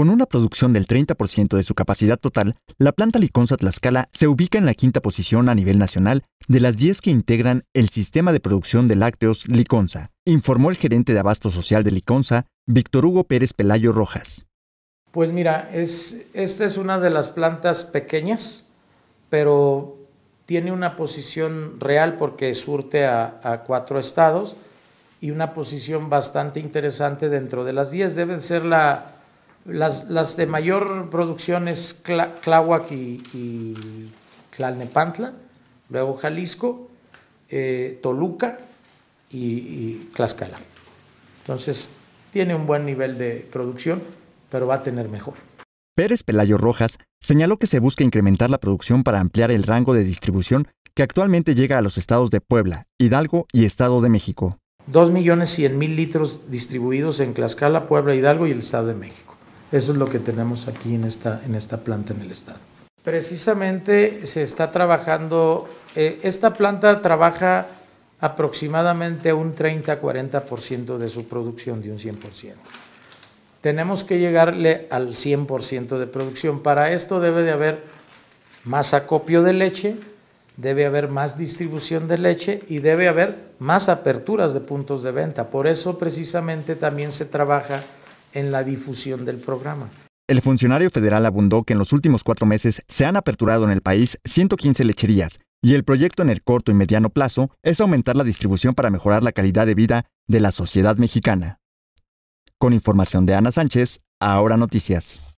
Con una producción del 30% de su capacidad total, la planta Liconza Tlaxcala se ubica en la quinta posición a nivel nacional de las 10 que integran el sistema de producción de lácteos Liconza, informó el gerente de abasto social de Liconza, Víctor Hugo Pérez Pelayo Rojas. Pues mira, esta es una de las plantas pequeñas, pero tiene una posición real porque surte a, cuatro estados y una posición bastante interesante dentro de las 10. Deben ser la las, de mayor producción es Tláhuac y, y, Tlalnepantla, luego Jalisco, eh, Toluca y, y Tlaxcala. Entonces, tiene un buen nivel de producción, pero va a tener mejor. Pérez Pelayo Rojas señaló que se busca incrementar la producción para ampliar el rango de distribución que actualmente llega a los estados de Puebla, Hidalgo y Estado de México. 2.100.000 litros distribuidos en Tlaxcala, Puebla, Hidalgo y el Estado de México. Eso es lo que tenemos aquí en esta, en esta planta en el estado. Precisamente se está trabajando, eh, esta planta trabaja aproximadamente un 30-40% de su producción de un 100%. Tenemos que llegarle al 100% de producción. Para esto debe de haber más acopio de leche, debe haber más distribución de leche y debe haber más aperturas de puntos de venta. Por eso precisamente también se trabaja en la difusión del programa. El funcionario federal abundó que en los últimos cuatro meses se han aperturado en el país 115 lecherías y el proyecto en el corto y mediano plazo es aumentar la distribución para mejorar la calidad de vida de la sociedad mexicana. Con información de Ana Sánchez, ahora noticias.